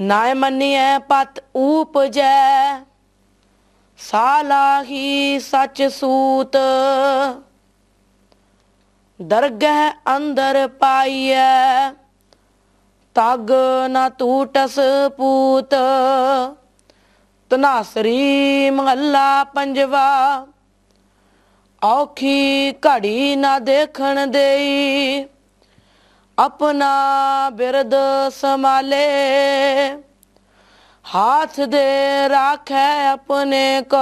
ਨਾਇ ਮੰਨਿਐ ਪਤ ਉਪਜੈ ਸਾਲਾਹੀ ਸਚ ਸੂਤ ਦਰਗਹਿ ਅੰਦਰ ਪਾਈਐ ਤਗ ਨ ਟੂਟਸ ਪੂਤ ਤਨਾਸਰੀ ਮਹੱਲਾ ਪੰਜਵਾ ਔਖੀ ਘੜੀ ਨਾ ਦੇਖਣ ਦੇਈ ਆਪਣਾ ਬਿਰਦ ਸੰਭਾਲੇ ਹੱਥ ਦੇ ਰੱਖੇ ਆਪਣੇ ਕੋ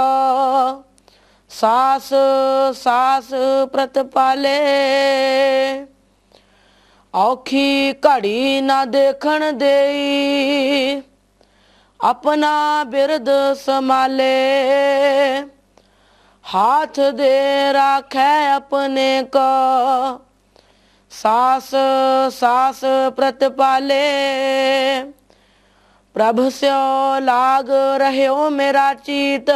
ਸਾਸ ਸਾਸ सास ਪ੍ਰਤਪਾਲੇ ਔਖੀ ਘੜੀ ਨਾ ਦੇਖਣ ਦੇਈ ਆਪਣਾ ਬਿਰਦ ਸੰਭਾਲੇ ਹੱਥ ਦੇ ਰੱਖੇ ਆਪਣੇ ਕੋ ਸਾਸ ਸਾਸ ਪ੍ਰਤਪਾਲੇ ਪ੍ਰਭ ਸਿਓ ਲਾਗ ਰਹਿਓ ਮੇਰਾ ਚੀਤ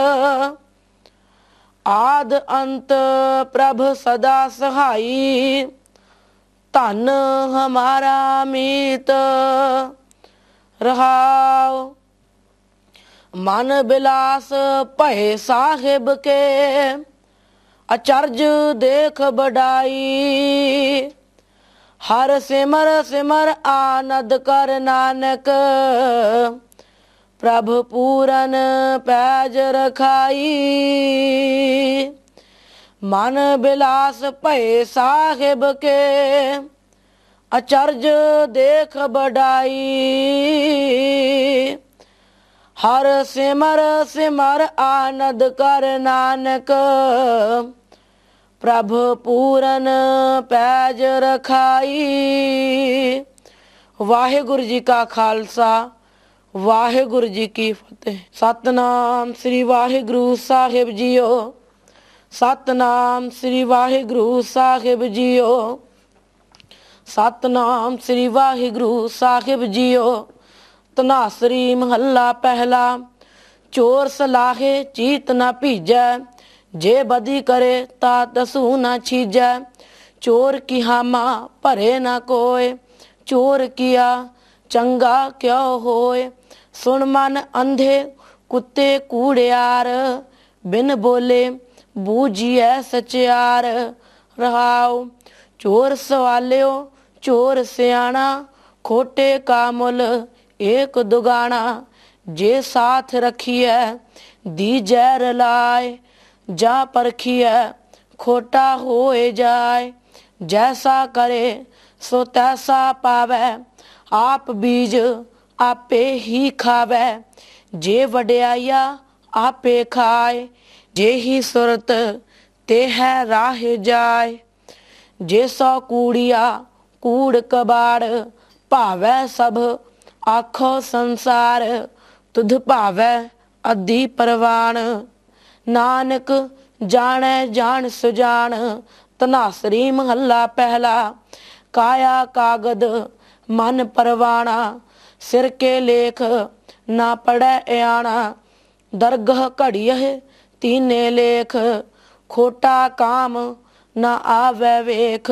ਆਦ ਅੰਤ ਪ੍ਰਭ ਸਦਾ ਸਹਾਈ ਧਨ ਹਮਾਰਾ ਮੀਤ ਰਹਾਓ ਮਨ ਬਿਲਾਸ ਭਏ ਸਾਹਿਬ ਕੇ ਅਚਰਜ ਦੇਖ ਬਡਾਈ ਹਰ ਸਿਮਰ ਸਿਮਰ ਆਨੰਦ ਕਰ ਨਾਨਕ ਪ੍ਰਭ ਪੂਰਨ ਪੈਜ ਰਖਾਈ ਮਨ ਬਿਲਾਸ ਭਏ ਸਾਹਿਬ ਕੇ ਅਚਰਜ ਦੇਖ ਬਡਾਈ ਹਰ ਸਿਮਰ ਸਿਮਰ ਆਨੰਦ ਕਰ ਨਾਨਕ ਪ੍ਰਭ ਪੂਰਨ ਪੈਜ ਰਖਾਈ ਵਾਹਿਗੁਰੂ ਜੀ ਕਾ ਖਾਲਸਾ ਵਾਹਿਗੁਰੂ ਜੀ ਕੀ ਫਤਿਹ ਸਤਨਾਮ ਸ੍ਰੀ ਵਾਹਿਗੁਰੂ ਸਾਹਿਬ ਜੀਓ ਸਤਨਾਮ ਸ੍ਰੀ ਵਾਹਿਗੁਰੂ ਸਾਹਿਬ ਜੀਓ ਸਤਨਾਮ ਸ੍ਰੀ ਵਾਹਿਗੁਰੂ ਸਾਹਿਬ ਜੀਓ ਤਨਾਸਰੀ ਮਹੱਲਾ ਪਹਿਲਾ ਚੋਰ ਸਲਾਹੇ ਚੀਤ ਨਾ ਭੀਜੈ ਜੇ ਬਦੀ ਕਰੇ ਤਾਂ ਦਸੂ ਨਾ ਛੀਜੈ ਚੋਰ ਕੀ ਹਾਮਾ ਭਰੇ ਨਾ ਕੋਏ ਚੋਰ ਕੀਆ ਚੰਗਾ ਕਿਉ ਹੋਏ ਸੁਣ ਮਨ ਅੰਧੇ ਕੁੱਤੇ ਕੂੜਿਆਰ ਬਿਨ ਬੋਲੇ ਬੂਝੀਐ ਸਚਿਆਰ ਰਹਾਉ ਚੋਰ ਸਵਾਲਿਓ ਚੋਰ ਸਿਆਣਾ ਖੋਟੇ ਕਾਮਲ ਏਕ ਦੁਗਾਣਾ ਜੇ ਸਾਥ ਰਖੀਐ ਦੀ ਦੀਜੈ ਰਲਾਏ ਜਾ ਪਰਖੀਐ ਖੋਟਾ ਹੋਏ ਜਾਏ ਜੈਸਾ ਕਰੇ ਸੋ ਤੈਸਾ ਪਾਵੇ ਆਪ ਬੀਜ ਆਪੇ ਹੀ ਖਾਵੇ ਜੇ ਵਡਿਆਇਆ ਆਪੇ ਖਾਏ ਜੇ ਹੀ ਸੁਰਤ ਤੇ ਹੈ ਰਾਹ ਜਾਏ ਜੇ ਸੋ ਕੂੜੀਆ ਕੂੜ ਕਬਾੜ ਭਾਵੇ ਸਭ ਆਖੋ ਸੰਸਾਰ ਤੁਧ ਭਾਵੇ ਅਦੀ ਪਰਵਾਣ ਨਾਨਕ ਜਾਣੈ ਜਾਣ ਸੁਜਾਨ ਤਨਾਸਰੀ ਮਹੱਲਾ ਪਹਿਲਾ ਕਾਇਆ ਕਾਗਦ ਮਨ ਪਰਵਾਣਾ ਸਿਰ ਕੇ ਲੇਖ ਨਾ ਪੜੈ ਆਣਾ ਦਰਗਹ ਹੈ ਤੀਨੇ ਲੇਖ ਖੋਟਾ ਕਾਮ ਨਾ ਆਵੈ ਵੇਖ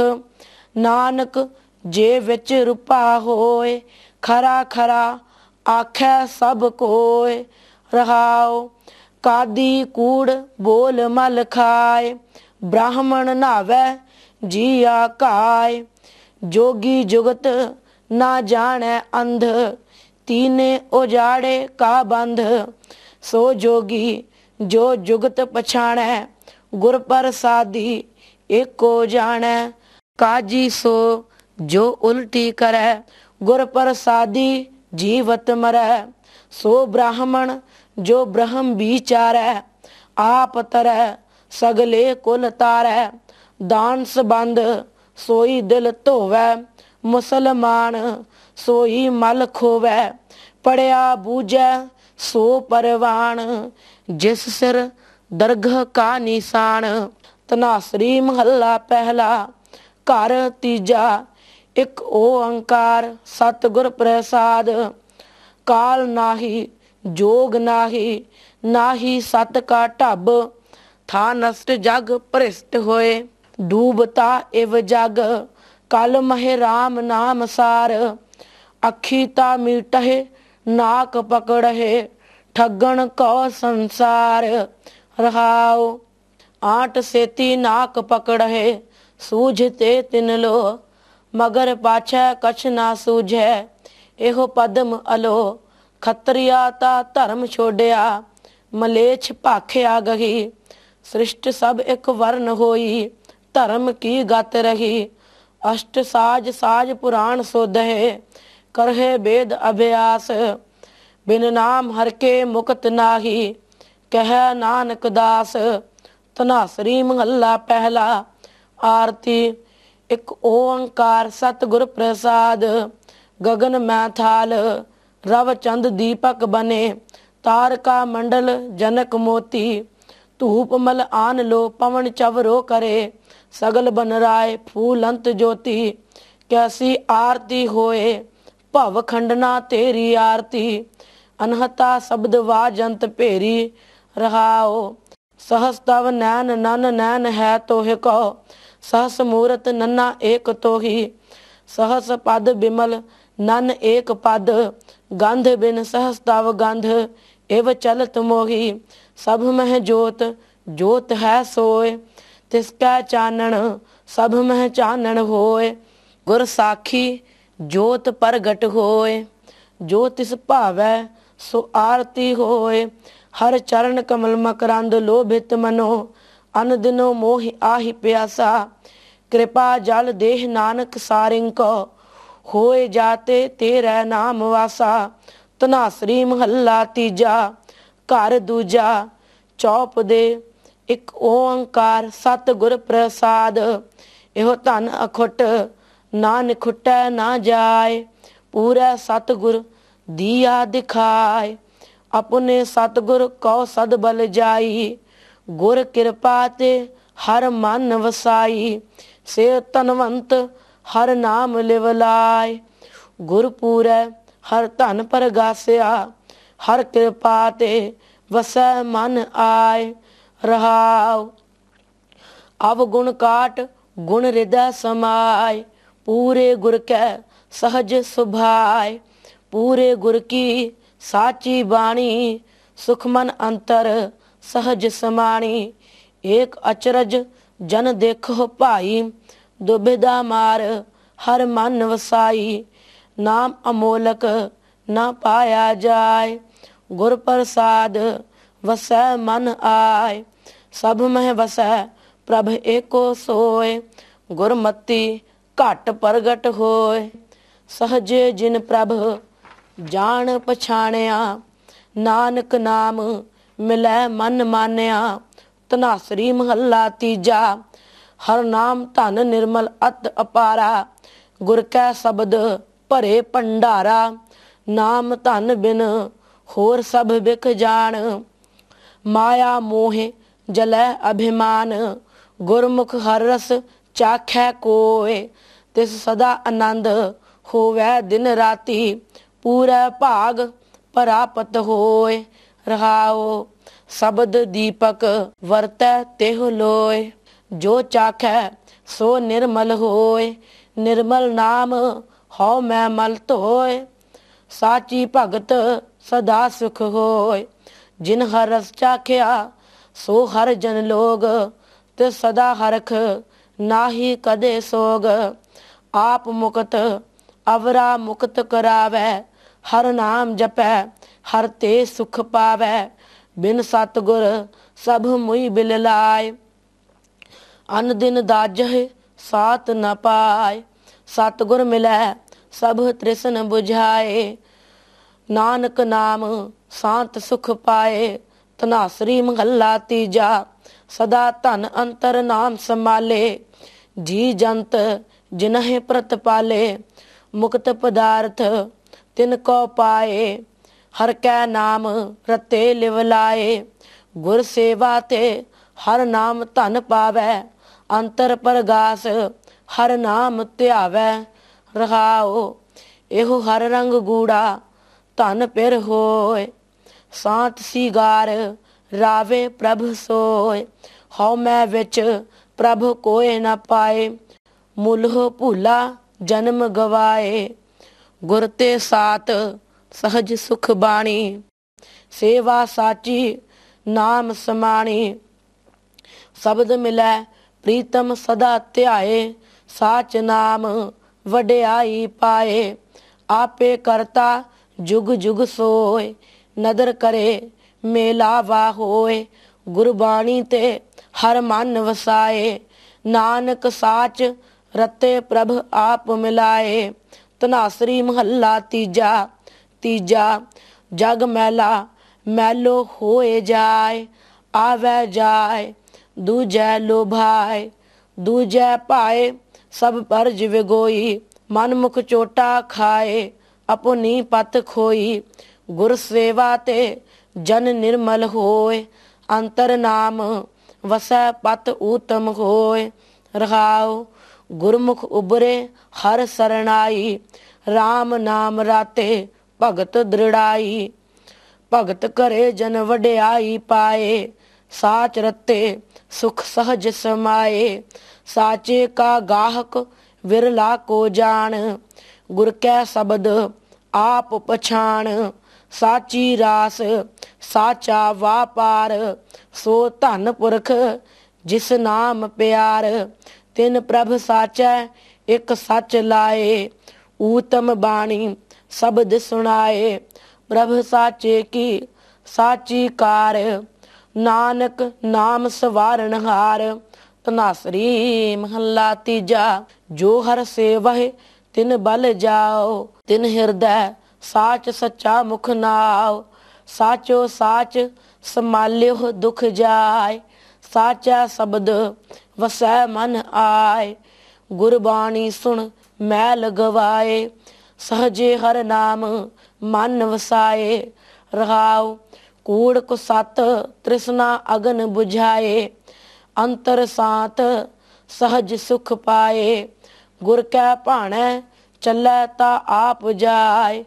ਨਾਨਕ ਜੇ ਵਿੱਚ ਰੁਪਾ ਹੋਏ ਖਰਾ ਖਰਾ ਆਖੈ ਸਭ ਕੋਏ ਰਹਾਓ ਕਾਦੀ ਕੂੜ ਬੋਲ ਮਲ ਖਾਏ ਬ੍ਰਾਹਮਣ ਨਾਵੇ ਜੀ ਕਾਏ ਜੋਗੀ ਜੁਗਤ ਨਾ ਜਾਣੈ ਅੰਧ ਤੀਨੇ ਉਜਾੜੇ ਕਾ ਬੰਧ ਸੋ ਜੋਗੀ ਜੋ ਜੁਗਤ ਪਛਾਣੈ ਗੁਰ ਪ੍ਰਸਾਦੀ ਏਕੋ ਜਾਣੈ ਕਾਜੀ ਸੋ ਜੋ ਉਲਟੀ ਕਰੈ ਗੁਰ ਪ੍ਰਸਾਦੀ ਜੀਵਤ ਮਰੈ ਸੋ ਬ੍ਰਾਹਮਣ ਜੋ ਬ੍ਰਹਮ ਵਿਚਾਰੈ ਆਪ ਤਰੈ ਸਗਲੇ ਕੁਲ ਤਾਰੈ ਦਾਨ ਸਬੰਧ ਸੋਈ ਦਿਲ ਧੋਵੈ ਮੁਸਲਮਾਨ ਸੋਈ ਮਲ ਖੋਵੈ ਪੜਿਆ ਬੂਝੈ ਸੋ ਪਰਵਾਨ ਜਿਸ ਸਿਰ ਦਰਗਹ ਕਾ ਨਿਸ਼ਾਨ ਤਨਾਸਰੀ ਮਹੱਲਾ ਪਹਿਲਾ ਘਰ ਤੀਜਾ ਇੱਕ ਅੰਕਾਰ ਸਤਗੁਰ ਪ੍ਰਸਾਦ ਕਾਲ ਨਾਹੀ ਜੋਗ ਨਾਹੀ ਨਾਹੀ ਸਤ ਕਾ ਢੱਬ ਥਾ ਨਸਟ ਜਗ ਪ੍ਰਿਸ਼ਟ ਹੋਏ ਦੂਬਤਾ ਇਵ ਜਗ ਕਲ ਮਹਿ ਰਾਮ ਨਾਮ ਸਾਰ ਅੱਖੀ ਤਾ ਮਿਟਹਿ ਨਾਕ ਪਕੜਹਿ ਠੱਗਣ ਕੋ ਸੰਸਾਰ ਰਹਾਉ ਆਟ ਸੇਤੀ ਨਾਕ ਪਕੜਹਿ ਸੂਝਤੇ ਤਿਨ ਲੋ ਮਗਰ ਪਾਛੈ ਕਛ ਨਾ ਸੂਝੈ ਇਹੋ ਪਦਮ ਅਲੋ ਖਤਰੀਆ ਤਾ ਧਰਮ ਛੋੜਿਆ ਮਲੇਛ ਭਾਖਿਆ ਗਹੀ ਸ੍ਰਿਸ਼ਟ ਸਭ ਇੱਕ ਵਰਨ ਹੋਈ ਧਰਮ ਕੀ ਗਤ ਰਹੀ ਅਸ਼ਟ ਸਾਜ ਸਾਜ ਪੁਰਾਣ ਸੋਧੇ ਕਰਹੇ ਬੇਦ ਅਭਿਆਸ ਬਿਨ ਨਾਮ ਹਰ ਕੇ ਮੁਕਤ ਨਾਹੀ ਕਹਿ ਨਾਨਕ ਦਾਸ ਤਨਾਸਰੀ ਮਹੱਲਾ ਪਹਿਲਾ ਆਰਤੀ ਇੱਕ ਓੰਕਾਰ ਸਤਿਗੁਰ ਪ੍ਰਸਾਦ ਗगन ਮੈਂ ਥਾਲ ਰਵ ਚੰਦ ਦੀਪਕ ਬਨੇ ਤਾਰਕਾ ਮੰਡਲ ਜਨਕ ਮੋਤੀ ਧੂਪ ਮਲ ਆਨ ਲੋ ਪਵਨ ਚਵਰੋ ਕਰੇ ਸਗਲ ਬਨ ਰਾਏ ਫੂਲੰਤ ਜੋਤੀ ਕੈਸੀ ਆਰਤੀ ਹੋਏ ਭਵ ਖੰਡਨਾ ਤੇਰੀ ਆਰਤੀ ਅਨਹਤਾ ਸ਼ਬਦ ਵਾਜੰਤ ਭੇਰੀ ਰਹਾਓ ਸਹਸਤਵ ਨੈਨ ਨਨ ਨੈਨ ਹੈ ਤੋਹਿ ਕੋ ਸਹਸ ਮੂਰਤ ਨੰਨਾ ਏਕ ਤੋਹੀ ਸਹਸ ਪਦ ਬਿਮਲ ਨਨ ਏਕ ਪਦ ਗੰਧ ਬਿਨ ਸਹਸਤਵ ਗੰਧ ਇਵ ਚਲਤ ਮੋਹੀ ਸਭ ਮਹਿ ਜੋਤ ਜੋਤ ਹੈ ਸੋਏ ਤਿਸ ਕਾ ਚਾਨਣ ਸਭ ਮਹਿ ਚਾਨਣ ਹੋਏ ਗੁਰ ਸਾਖੀ ਜੋਤ ਪ੍ਰਗਟ ਹੋਏ ਜੋ ਤਿਸ ਭਾਵੈ ਸੋ ਆਰਤੀ ਹੋਏ ਹਰ ਚਰਨ ਕਮਲ ਮਕਰੰਦ ਲੋਭਿਤ ਮਨੋ ਅਨ ਦਿਨੋ ਮੋਹਿ ਆਹੀ ਪਿਆਸਾ ਕਿਰਪਾ ਜਲ ਦੇਹ ਨਾਨਕ ਸਾਰਿੰਕੋ ਹੋਏ ਜਾਤੇ ਤੇਰਾ ਨਾਮ ਵਾਸਾ ਤਨਾਸਰੀ ਮਹੱਲਾ ਤੀਜਾ ਘਰ ਦੂਜਾ ਚੌਪ ਦੇ ਇੱਕ ਓੰਕਾਰ ਸਤ ਗੁਰ ਪ੍ਰਸਾਦ ਇਹੋ ਧਨ ਅਖਟ ਨਾ ਨਖਟੈ ਨਾ ਜਾਏ ਪੂਰਾ ਸਤ ਗੁਰ ਦੀਆ ਦਿਖਾਏ ਆਪਣੇ ਸਤ ਗੁਰ ਕਉ ਸਦ ਬਲ ਜਾਈ ਗੁਰ ਕਿਰਪਾ ਤੇ ਹਰ ਮਨ ਵਸਾਈ ਸੇ ਤਨਵੰਤ ਹਰ ਨਾਮ ਲਿਵਲਾਏ ਗੁਰਪੂਰੈ ਹਰ ਧਨ ਪਰਗਾਸਿਆ ਹਰ ਕਿਰਪਾ ਤੇ ਵਸੈ ਮਨ ਆਏ ਰਹਾਉ ਅਵ ਗੁਣ ਕਾਟ ਗੁਣ ਰਿਦਾ ਸਮਾਏ ਪੂਰੇ ਗੁਰ ਕੈ ਸਹਜ ਸੁਭਾਏ ਪੂਰੇ ਗੁਰ ਕੀ ਸਾਚੀ ਬਾਣੀ ਸੁਖਮਨ ਅੰਤਰ ਸਹਜ ਸਮਾਣੀ ਏਕ ਅਚਰਜ ਜਨ ਦੇਖੋ ਭਾਈ ਦੁਬਿਧਾ ਮਾਰ ਹਰ ਮਨ ਵਸਾਈ ਨਾਮ ਅਮੋਲਕ ਨਾ ਪਾਇਆ ਜਾਏ ਗੁਰ ਪ੍ਰਸਾਦ ਵਸੈ ਮਨ ਆਏ ਸਭ ਮਹਿ ਵਸੈ ਪ੍ਰਭ ਏਕੋ ਸੋਏ ਗੁਰਮਤੀ ਘਟ ਪ੍ਰਗਟ ਹੋਏ ਸਹਜੇ ਜਿਨ ਪ੍ਰਭ ਜਾਣ ਪਛਾਣਿਆ ਨਾਨਕ ਨਾਮ ਮਿਲੈ ਮਨ ਮਾਨਿਆ ਤਨਾਸਰੀ ਮਹੱਲਾ ਤੀਜਾ ਹਰ ਨਾਮ ਧਨ ਨਿਰਮਲ ਅਤ ਅਪਾਰਾ ਗੁਰ ਕੈ ਸ਼ਬਦ ਭਰੇ ਭੰਡਾਰਾ ਨਾਮ ਧਨ ਬਿਨ ਹੋਰ ਸਭ ਵਿਖ ਜਾਣ ਮਾਇਆ ਮੋਹ ਜਲੈ ਅਭਿਮਾਨ ਗੁਰਮੁਖ ਹਰ ਰਸ ਚਾਖੈ ਕੋਏ ਤਿਸ ਸਦਾ ਆਨੰਦ ਹੋਵੇ ਦਿਨ ਰਾਤੀ ਪੂਰਾ ਭਾਗ ਪ੍ਰਾਪਤ ਹੋਏ ਰਹਾਓ ਸ਼ਬਦ ਦੀਪਕ ਵਰਤੈ ਤਿਹ ਲੋਏ ਜੋ ਚਾਖੈ ਸੋ ਨਿਰਮਲ ਹੋਏ ਨਿਰਮਲ ਨਾਮ ਹਉ ਮੈਂ ਮਲ ਧੋਏ ਸਾਚੀ ਭਗਤ ਸਦਾ ਸੁਖ ਹੋਏ ਜਿਨ ਹਰ ਰਸ ਚਾਖਿਆ ਸੋ ਹਰ ਜਨ ਲੋਗ ਤੇ ਸਦਾ ਹਰਖ ਨਾਹੀ ਕਦੇ ਸੋਗ ਆਪ ਮੁਕਤ ਅਵਰਾ ਮੁਕਤ ਕਰਾਵੇ ਹਰ ਨਾਮ ਜਪੈ ਹਰ ਤੇ ਸੁਖ ਪਾਵੇ ਬਿਨ ਸਤਗੁਰ ਸਭ ਮੁਈ ਬਿਲ ਲਾਏ ਅਨ ਦਿਨ ਦਾਜਹਿ ਸਾਤ ਨ ਪਾਏ ਗੁਰ ਮਿਲੈ ਸਭ ਤ੍ਰਿਸ਼ਨ 부ਝਾਏ ਨਾਨਕ ਨਾਮ ਸਾਤ ਸੁਖ ਪਾਏ ਤਨਾਸਰੀ ਮੰਗਲਾ ਤੀਜਾ ਸਦਾ ਧਨ ਅੰਤਰ ਨਾਮ ਸੰਭਾਲੇ ਜੀ ਜੰਤ ਜਿਨਹਿ ਪ੍ਰਤ ਪਾਲੇ ਮੁਕਤ ਪਦਾਰਥ ਤਿਨ ਕੋ ਪਾਏ ਹਰ ਕੈ ਨਾਮ ਰਤੇ ਲਿਵ ਲਾਏ ਗੁਰ ਸੇਵਾ ਤੇ ਹਰ ਨਾਮ ਧਨ ਪਾਵੇ ਅੰਤਰ ਪ੍ਰਗਾਸ ਹਰ ਨਾਮ ਧਿਆਵੈ ਰਹਾਉ ਇਹੋ ਹਰ ਰੰਗ ਗੂੜਾ ਧਨ ਪਿਰ ਹੋਏ ਸਾਤ ਸਿਗਾਰ ਰਾਵੇ ਪ੍ਰਭ ਸੋਏ ਹਉ ਮੈਂ ਵਿੱਚ ਪ੍ਰਭ ਕੋਏ ਨਾ ਪਾਏ ਮੁਲ ਹੋ ਭੂਲਾ ਜਨਮ ਗਵਾਏ ਗੁਰ ਤੇ ਸਾਤ ਸਹਜ ਸੁਖ ਬਾਣੀ ਸੇਵਾ ਸਾਚੀ ਨਾਮ ਸਮਾਣੀ ਸ਼ਬਦ ਮਿਲੈ ਪ੍ਰੀਤਮ ਸਦਾ ਧਿਆਏ ਸਾਚ ਨਾਮ ਵਡਿਆਈ ਪਾਏ ਆਪੇ ਕਰਤਾ ਜੁਗ ਜੁਗ ਸੋਏ ਨਦਰ ਕਰੇ ਮੇਲਾਵਾ ਹੋਏ ਗੁਰਬਾਣੀ ਤੇ ਹਰ ਮਨ ਵਸਾਏ ਨਾਨਕ ਸਾਚ ਰਤੇ ਪ੍ਰਭ ਆਪ ਮਿਲਾਏ ਤਨਾਸਰੀ ਮਹੱਲਾ ਤੀਜਾ ਤੀਜਾ ਜਗ ਮੈਲਾ ਮੈਲੋ ਹੋਏ ਜਾਏ ਆਵੇ ਜਾਏ ਦੂਜੈ ਲੋਭਾਇ ਦੂਜੈ ਪਾਏ ਸਭ ਪਰ ਜਿਵ ਗੋਈ ਮਨ ਮੁਖ ਚੋਟਾ ਖਾਏ ਆਪਣੀ ਪਤ ਖੋਈ ਗੁਰ ਸੇਵਾ ਤੇ ਜਨ ਨਿਰਮਲ ਹੋਏ ਅੰਤਰ ਨਾਮ ਵਸੈ ਪਤ ਊਤਮ ਹੋਏ ਰਹਾਉ ਗੁਰਮੁਖ ਉਬਰੇ ਹਰ ਸਰਣਾਈ RAM ਨਾਮ ਰਾਤੇ ਭਗਤ ਦ੍ਰਿੜਾਈ ਭਗਤ ਕਰੇ ਜਨ ਵਡਿਆਈ ਪਾਏ ਸਾਚ ਰਤੇ ਸੁਖ ਸਹਜ ਸਮਾਏ ਸਾਚੇ ਕਾ ਗਾਹਕ ਵਿਰਲਾ ਕੋ ਜਾਣ ਗੁਰ ਕੈ ਸ਼ਬਦ ਆਪ ਪਛਾਣ ਸਾਚੀ ਰਾਸ ਸਾਚਾ ਵਾਪਾਰ ਸੋ ਧਨ ਪੁਰਖ ਜਿਸ ਨਾਮ ਪਿਆਰ ਤਿਨ ਪ੍ਰਭ ਸਾਚੈ ਇਕ ਸੱਚ ਲਾਏ ਊਤਮ ਬਾਣੀ ਸ਼ਬਦ ਸੁਣਾਏ ਪ੍ਰਭ ਸਾਚੇ ਕੀ ਸਾਚੀ ਕਾਰ ਨਾਨਕ ਨਾਮ ਸਵਾਰਨ ਹਾਰ ਤਨਾਸਰੀ ਮਹੱਲਾ ਤੀਜਾ ਜੋ ਹਰ ਸੇਵਹਿ ਤਿਨ ਬਲ ਜਾਓ ਤਿਨ ਹਿਰਦੈ ਸਾਚ ਸੱਚਾ ਮੁਖ ਨਾਉ ਸਾਚੋ ਸਾਚ ਸਮਾਲਿਓ ਦੁਖ ਜਾਇ ਸਾਚਾ ਸ਼ਬਦ ਵਸੈ ਮਨ ਆਇ ਗੁਰਬਾਣੀ ਸੁਣ ਮੈ ਲਗਵਾਏ ਸਹਜੇ ਹਰ ਨਾਮ ਮਨ ਵਸਾਏ ਰਹਾਉ ਕੂੜ ਕੋ ਸਤ ਤ੍ਰਿਸ਼ਨਾ ਅਗਨ 부ਝਾਏ ਅੰਤਰ ਸਾਤ ਸਹਜ ਸੁਖ ਪਾਏ ਗੁਰ ਕੈ ਭਾਣੈ ਚੱਲੈ ਤਾ ਆਪ ਜਾਏ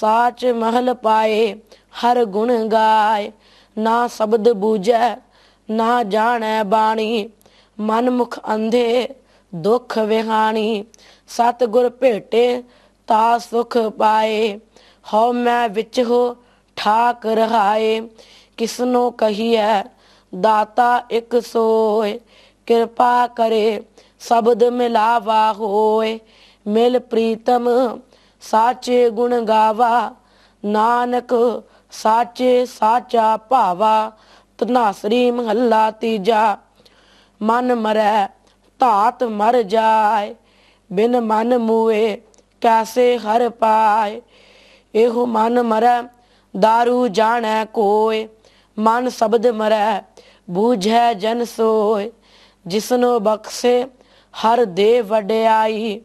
ਸਾਚ ਮਹਲ ਪਾਏ ਹਰ ਗੁਣ ਗਾਏ ਨਾ ਸ਼ਬਦ ਬੂਝੈ ਨਾ ਜਾਣੈ ਬਾਣੀ ਮਨ ਮੁਖ ਅੰਧੇ ਦੁਖ ਵਿਹਾਣੀ ਸਤ ਗੁਰ ਭੇਟੇ ਤਾ ਸੁਖ ਪਾਏ ਹਉ ਮੈਂ ਵਿੱਚ ਹੋ ਠਾਕ ਰਹਾਏ ਕਿਸਨੋ ਕਹੀਐ ਦਾਤਾ ਇੱਕ ਸੋਏ ਕਿਰਪਾ ਕਰੇ ਸ਼ਬਦ ਮਿਲਾਵਾ ਹੋਏ ਮਿਲ ਪ੍ਰੀਤਮ ਸਾਚੇ ਗੁਣ ਗਾਵਾ ਨਾਨਕ ਸਾਚੇ ਸਾਚਾ ਭਾਵਾ ਤਨਾਸਰੀ ਮਹੱਲਾ ਤੀਜਾ ਮਨ ਮਰੈ ਧਾਤ ਮਰ ਜਾਏ ਬਿਨ ਮਨ ਮੂਏ ਕੈਸੇ ਹਰ ਪਾਏ ਇਹੋ ਮਨ ਮਰੈ दारू ਜਾਣੈ ਕੋਇ ਮਨ ਸ਼ਬਦ ਮਰੈ ਬੂਝੈ ਜਨ ਸੋਇ ਜਿਸਨੋ ਬਖਸ਼ੇ ਹਰ ਦੇ ਵਡਿਆਈ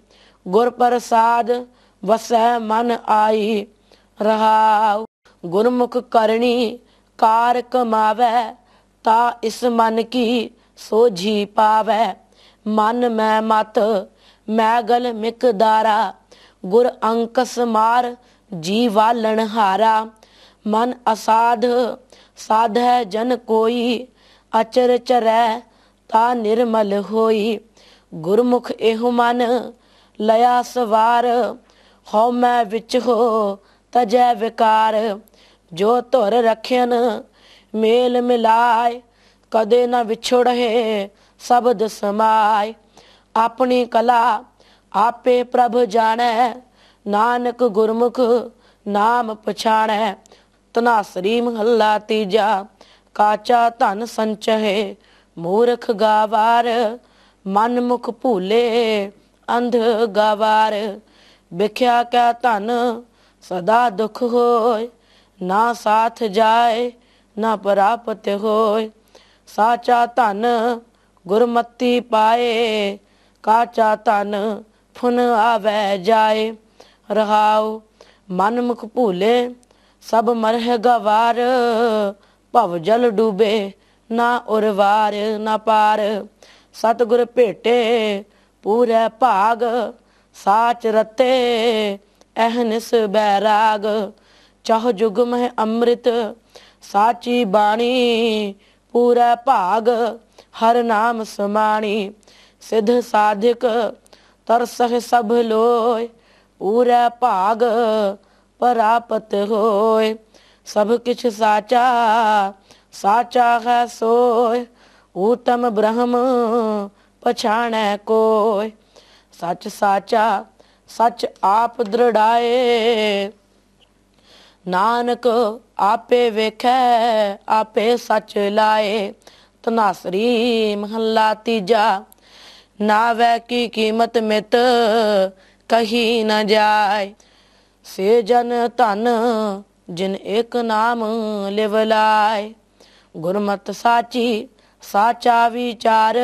ਗੁਰ ਪ੍ਰਸਾਦ ਵਸੈ ਮਨ ਆਈ ਰਹਾਉ ਗੁਰਮੁਖ ਕਰਨੀ ਕਾਰ ਕਮਾਵੇ ਤਾ ਇਸ ਮਨ ਕੀ ਸੋਝੀ ਪਾਵੇ ਮਨ ਮੈਂ ਮਤ ਮੈਂ ਗਲ ਮਿਕਦਾਰਾ ਗੁਰ ਅੰਕਸ ਮਾਰ ਜੀਵਾ ਲਣਹਾਰਾ ਮਨ ਅਸਾਧ ਸਾਧ ਹੈ ਜਨ ਕੋਈ ਅਚਰ ਚਰੈ ਤਾ ਨਿਰਮਲ ਹੋਈ ਗੁਰਮੁਖ ਇਹੋ ਮਨ ਲਿਆ ਸਵਾਰ ਹਉ ਮੈਂ ਵਿੱਚ ਹੋ ਤਜੈ ਵਿਕਾਰ ਜੋ ਧੁਰ ਰਖਿਨ ਮੇਲ ਮਿਲਾਏ ਕਦੇ ਨਾ ਵਿਛੜਹੇ ਸ਼ਬਦ ਸਮਾਏ ਆਪਣੀ ਕਲਾ ਆਪੇ ਪ੍ਰਭ ਜਾਣੈ ਨਾਨਕ ਗੁਰਮੁਖ ਨਾਮ ਪਛਾਣੈ ਤਨਾਸਰੀ ਮਹੱਲਾ ਤੀਜਾ ਕਾਚਾ ਧਨ ਸੰਚਹਿ ਮੂਰਖ ਗਾਵਾਰ ਮਨ ਮੁਖ ਭੂਲੇ ਅੰਧ ਗਾਵਾਰ ਵਿਖਿਆ ਕਾ ਧਨ ਸਦਾ ਦੁਖ ਹੋਏ ਨਾ ਸਾਥ ਜਾਏ ਨਾ ਪ੍ਰਾਪਤ ਹੋਏ ਸਾਚਾ ਧਨ ਗੁਰਮਤੀ ਪਾਏ ਕਾਚਾ ਧਨ ਫੁਨ ਆਵੇ ਜਾਏ ਰਹਾਉ ਮਨ ਮੁਖ ਭੂਲੇ ਸਭ ਮਰਹ ਗਵਾਰ ਭਵ ਜਲ ਡੂਬੇ ਨਾ ਉਰਵਾਰ ਨਾ ਪਾਰ ਸਤਗੁਰ ਭੇਟੇ ਪੂਰੇ ਭਾਗ ਸਾਚ ਰਤੇ ਅਹਨਸ ਬੈਰਾਗ ਚਾਹ ਜੁਗ ਮਹ ਅੰਮ੍ਰਿਤ ਸਾਚੀ ਬਾਣੀ ਪੂਰਾ ਭਾਗ ਹਰ ਨਾਮ ਸਮਾਣੀ ਸਿਧ ਸਾਧਿਕ ਤਰਸਹਿ ਸਭ ਲੋਇ ਪੂਰਾ ਭਾਗ ਪ੍ਰਾਪਤ ਹੋਏ ਸਭ ਕਿਛ ਸਾਚਾ ਸਾਚਾ ਹੈ ਸੋਏ ਊਤਮ ਬ੍ਰਹਮ ਪਛਾਣੈ ਕੋਇ ਸੱਚ ਸਾਚਾ ਸੱਚ ਆਪ ਦ੍ਰਿੜਾਏ ਨਾਨਕ ਆਪੇ ਵੇਖੈ ਆਪੇ ਸੱਚ ਲਾਏ ਤਨਾਸਰੀ ਮਹੱਲਾ ਤੀਜਾ ਨਾਵੇ ਕੀ ਕੀਮਤ ਮਿਤ ਕਹੀ ਨਾ ਜਾਏ ਸੇ ਜਨ ਧਨ ਜਿਨ ਇੱਕ ਨਾਮ ਲਿਵ ਲਾਇ ਗੁਰਮਤ ਸਾਚੀ ਸਾਚਾ ਵਿਚਾਰ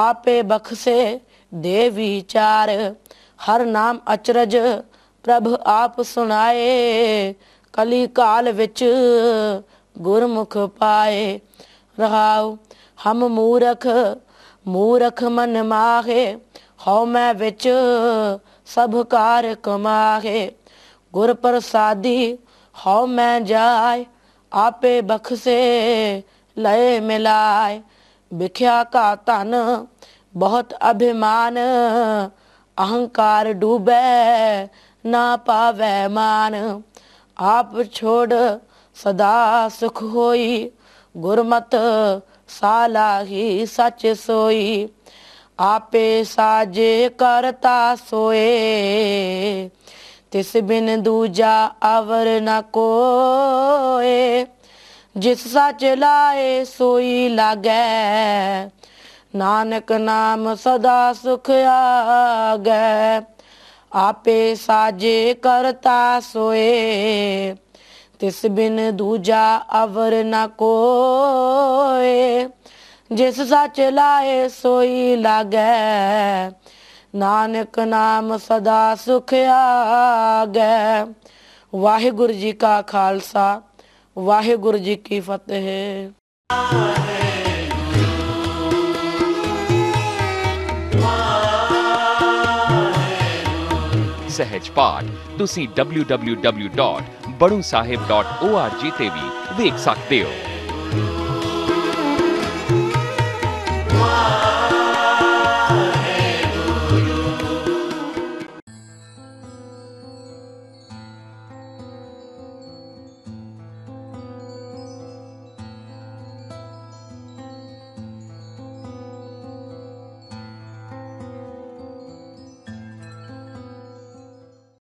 ਆਪੇ ਬਖਸੇ ਦੇ ਵਿਚਾਰ ਹਰ ਨਾਮ ਅਚਰਜ ਪ੍ਰਭ ਆਪ ਸੁਣਾਏ ਕਲੀ ਕਾਲ ਵਿੱਚ ਗੁਰਮੁਖ ਪਾਏ ਰਹਾਉ ਹਮ ਮੂਰਖ ਮੂਰਖ ਮਨ ਮਾਹੇ ਹਉ ਮੈਂ ਵਿੱਚ ਸਭ ਕਾਰ ਕਮਾਹੇ ਗੁਰ ਪ੍ਰਸਾਦੀ ਹਉ ਮੈਂ ਜਾਇ ਆਪੇ ਬਖਸੇ ਲਏ ਮਿਲਾਇ ਵਿਖਿਆ ਕਾ ਧਨ ਬਹੁਤ ਅਭਿਮਾਨ ਅਹੰਕਾਰ ਡੂਬੈ ਨਾ ਪਾਵੈ ਮਾਨ ਆਪ ਛੋੜ ਸਦਾ ਸੁਖ ਹੋਈ ਗੁਰਮਤ ਸਾਲਾਹੀ ਸੱਚ ਸੋਈ ਆਪੇ ਸਾਜੇ ਕਰਤਾ ਸੋਏ ਤਿਸ ਬਿਨ ਦੂਜਾ ਅਵਰ ਨ ਕੋਏ ਜਿਸ ਸਚ ਲਾਏ ਸੋਈ ਲਾਗੇ ਨਾਨਕ ਨਾਮ ਸਦਾ ਸੁਖ ਆਗੇ ਆਪੇ ਸਾਜੇ ਕਰਤਾ ਸੋਏ ਤਿਸ ਬਿਨ ਦੂਜਾ ਅਵਰ ਨ ਕੋਏ ਜਿਸ ਸੱਚ ਲਾਏ ਸੋਈ ਲਾਗੈ ਨਾਨਕ ਨਾਮ ਸਦਾ ਸੁਖ ਆਗੈ ਵਾਹਿਗੁਰੂ ਜੀ ਕਾ ਖਾਲਸਾ ਵਾਹਿਗੁਰੂ ਜੀ ਕੀ ਫਤਿਹ ਸਹਿਜ ਪਾਠ ਤੁਸੀਂ www.badusahib.org ਤੇ ਵੀ ਵੇਖ ਸਕਦੇ ਹੋ